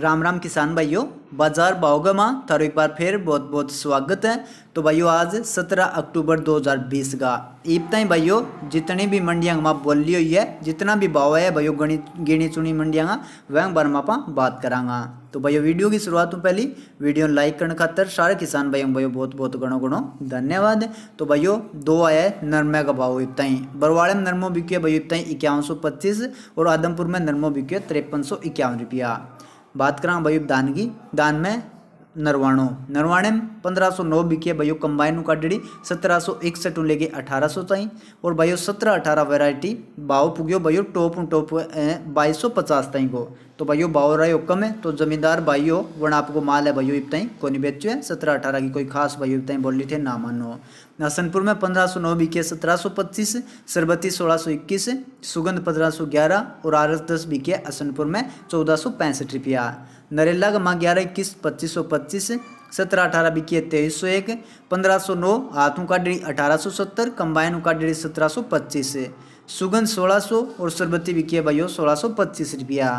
राम राम किसान भाइयों बाजार बाओगमा माँ थारो एक बार फिर बहुत बहुत स्वागत है तो भाइयों आज 17 अक्टूबर 2020 का ईब ही भाइयों जितनी भी मंडियाँ माँ बोली हुई है जितना भी भाव है भाइयों गणी गिनी चुनी का वह बार माँ बात करांगा तो भाइयों वीडियो की शुरुआत में पहली वीडियो लाइक करने खातर सारे किसान भाइयों भाइयों बहुत बहुत गणों गणो धन्यवाद तो भाइयों दो आया है नरमे का भाव इतना ही बरवाड़े में नरमो बिक्यो भाई इतना ही इक्यावन सौ पच्चीस और आदमपुर में नरमो बिक्यो तिरपन सौ इक्यावन रुपया बात करा बयुब दान की दान में नरवाणो नरवाणे में पंद्रह सौ नौ बिके कम्बाइन कंबाइन काटड़ी सत्रह सौ इकसठ लेके अठारह सौ ताई और भाइयों सत्रह अठारह वेराइटी भाव पुगियो भाइयों टॉप टॉप बाईस सौ पचास ताई को तो भाइयों राय हुक्म है तो जमींदार भाइयो वर्ण आपको माल है भाइयों इब्ताई कोनी बेचो है सत्रह अठारह की कोई खास भाइयों इब्ताई बोली थे ना मानो हसनपुर में पंद्रह सौ नौ बीके सत्रह सौ पच्चीस सरबती सोलह सौ इक्कीस सुगंध पंद्रह सौ ग्यारह और आरस दस बीके हसनपुर में चौदह सौ पैंसठ रुपया नरेला का माँ ग्यारह इक्कीस पच्चीस सौ पच्चीस सत्रह अठारह बिकी तेईस सौ एक पंद्रह सौ नौ हाथों का डेढ़ी अठारह सौ सत्तर कंबाइन का डेढ़ी सत्रह सौ पच्चीस सुगंध सोलह सौ और सरबती बिकी है भाइयों सोलह सौ पच्चीस रुपया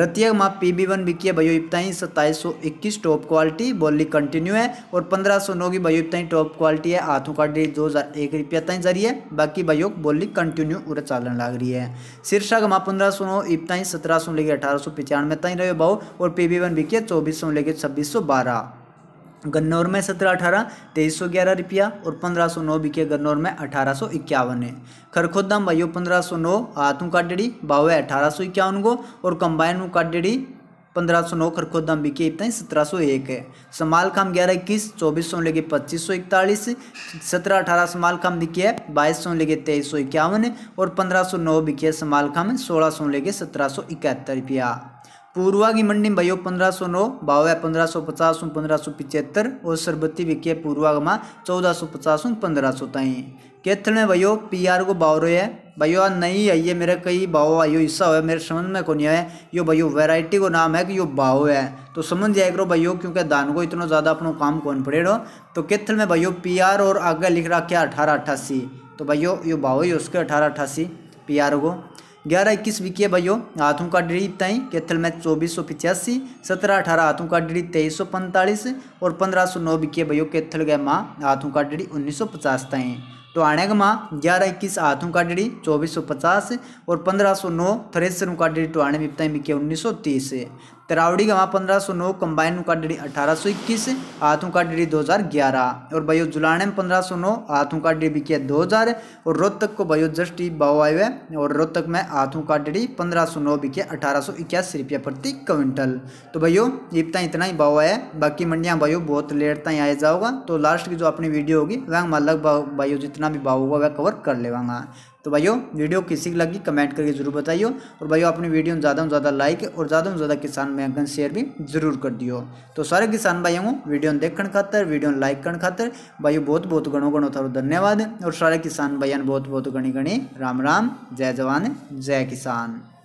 रतिया माप पी बी वन बिकी है बयोयुक्ताई सत्ताईस सौ इक्कीस टॉप क्वालिटी बोली कंटिन्यू है और पंद्रह सौ नौ की बयोयुक्ताई टॉप क्वालिटी है हाथों का डेट दो हज़ार एक रुपया तय जारी है बाकी बयोग बोली कंटिन्यू और चालन लाग रही है शीर्षक माप पंद्रह सौ नौ इपताई सत्रह सौ लेके अठारह सौ पचानवे तय रहे भाव और पी बी वन बिकी है चौबीस सौ लेके छब्बीस सौ बारह गन्नौर में सत्रह अठारह तेईस सौ ग्यारह रुपया और पंद्रह सौ नौ बिके गन्नौर में अठारह सौ इक्यावन है खरखोद भाइयों पंद्रह सौ नौ हाथों काटेड़ी बावे अठारह सौ इक्यावन को और कंबाइन काटेड़ी पंद्रह सौ नौ खरखोद बिके इतना सत्रह सौ एक है समाल खाम ग्यारह इक्कीस चौबीस सौ लेके पच्चीस सौ इकतालीस सत्रह अठारह समाल खाम बिके है बाईस सौ लेके तेईस सौ इक्यावन और पंद्रह सौ नौ बिके समाल खाम सोलह सौ लेके सत्रह सौ इकहत्तर रुपया पूर्वा की मंडी में भाइयों पंद्रह सौ नौ बावे पंद्रह सौ पचास पंद्रह सौ पिचहत्तर और सरबत्ती है पूर्वा में चौदह सौ पचास पंद्रह सौ ताई कैथल में भाइयों पी आर को बावरो है भाइयों नहीं आई है मेरा कई भाव आयो हिस्सा हो मेरे समझ में को नहीं आया यो भाइयों वैरायटी को नाम है कि यो भाव है तो समझ जाए करो भाइयों क्योंकि दान को इतना ज़्यादा अपना काम कौन पड़ेगा तो कैथल में भाइयों पी आर और आगे लिख रहा क्या अठारह अट्ठासी तो भाइयों यो भाव ही उसके अठारह अट्ठासी पी आर को ग्यारह इक्कीस विकी है भाइयों हाथों का ड्री तई कैथल मैच चौबीस सौ पिचासी सत्रह अठारह हाथों का ड्री तेईस सौ पैंतालीस और पंद्रह सौ नौ विकी है केथल कैथल माँ हाथों का ड्री उन्नीस सौ पचास तय तो माँ ग्यारह इक्कीस हाथों डेढ़ी चौबीस सौ पचास और पंद्रह सौ नौ थ्रेसरों तो टुआने में मिपता मिके उन्नीस सौ तीस तरावड़ी माँ पंद्रह सौ नौ कंबाइन डेढ़ी अठारह सौ इक्कीस हाथों डेढ़ी दो हज़ार ग्यारह और भयो जुलाने में पंद्रह सौ नौ हाथों डेढ़ी बिके दो हज़ार और रोहतक को भयो बाओ आयु है और रोहतक में हाथों डेढ़ी पंद्रह सौ नौ बिके अठारह सौ इक्यासी रुपया प्रति क्विंटल तो भयो इतना इतना ही बाओ है बाकी मंडियाँ भयो बहुत लेट तक आया जाओगा तो लास्ट की जो अपनी वीडियो होगी वह हमारा लगभग जितना जितना भी भाव होगा वह कवर कर लेवांगा तो भाइयों वीडियो किसी की लगी कमेंट करके जरूर बताइए और भाइयों अपनी वीडियो में ज़्यादा से ज़्यादा लाइक और ज़्यादा से ज़्यादा किसान मैगन शेयर भी जरूर कर दियो तो सारे किसान भाइयों को वीडियो देखने खातर वीडियो लाइक करने खातर भाई बहुत बहुत घणो घणो थारो धन्यवाद और सारे किसान भाइयों ने बहुत बहुत गणी गणी राम राम जय जवान जय किसान